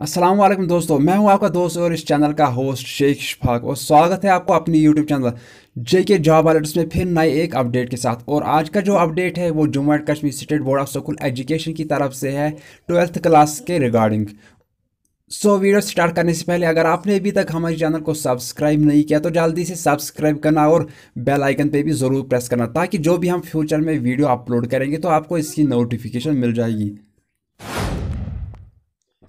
अस्सलाम वालेकुम दोस्तों मैं हूं आपका दोस्त और इस चैनल का होस्ट शेख शफाक और स्वागत है आपको अपनी यूट्यूब चैनल जे के जॉब अलर्ट्स में फिर नए एक अपडेट के साथ और आज का जो अपडेट है वो Jammu and Kashmir state board of school education की तरफ से है ट्वेल्थ क्लास के regarding so so, video start करने से पहले अगर आपने अभी तक हमारे चैनल को सब्सक्राइब नहीं किया तो जल्दी से सब्सक्राइब करना और बेल आइकन पे भी ज़रूर प्रेस करना ताकि जो भी हम फ्यूचर में वीडियो अपलोड करेंगे तो आपको इसकी नोटिफिकेशन मिल जाएगी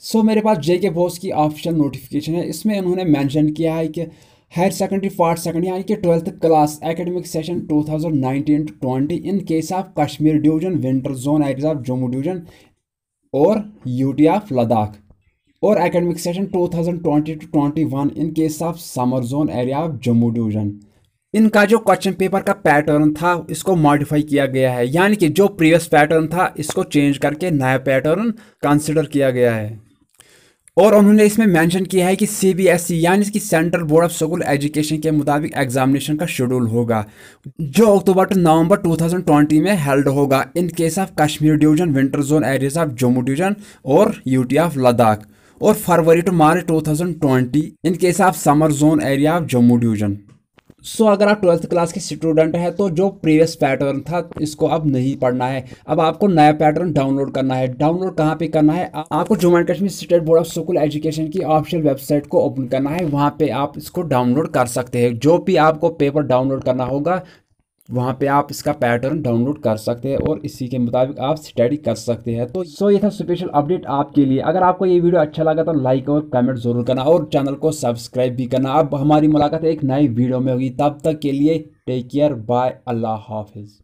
सो so, मेरे पास जे के बोस की ऑफिशियल नोटिफिकेशन है इसमें उन्होंने मैंशन किया है कि हायर सेकेंडरी फार्ट सेकेंड यानी कि twelfth class academic session 2019 20 in case of Kashmir division winter zone areas of Jammu division और यूटी ऑफ लद्दाख और academic session 2020 to 21 in case of summer zone area of Jammu division इनका जो question paper का pattern था इसको modify किया गया है यानी कि जो प्रीवियस पैटर्न था इसको चेंज करके नया पैटर्न कंसिडर किया गया है और उन्होंने इसमें मेंशन किया है कि सीबीएसई e, यानी कि central board of school education के मुताबिक एग्जामिनेशन का शेड्यूल होगा जो अक्टूबर टू नवंबर 2020 में हेल्ड होगा in case of Kashmir division winter zone areas of Jammu division और यूटी ऑफ लद्दाख और February to March 2020 in case of summer zone area of Jammu division so अगर आप ट्वेल्थ क्लास के स्टूडेंट हैं तो जो प्रीवियस पैटर्न था इसको अब नहीं पढ़ना है अब आपको नया पैटर्न डाउनलोड करना है डाउनलोड कहाँ पे करना है आपको Jammu and Kashmir state board of school education की ऑफिशियल वेबसाइट को ओपन करना है वहाँ पे आप इसको डाउनलोड कर सकते हैं जो भी आपको पेपर डाउनलोड करना होगा वहाँ पे आप इसका पैटर्न डाउनलोड कर सकते हैं और इसी के मुताबिक आप स्टडी कर सकते हैं तो सो ये था स्पेशल अपडेट आपके लिए अगर आपको ये वीडियो अच्छा लगा तो लाइक और कमेंट जरूर करना और चैनल को सब्सक्राइब भी करना अब हमारी मुलाकात एक नई वीडियो में होगी तब तक के लिए टेक केयर बाय अल्लाह हाफिज़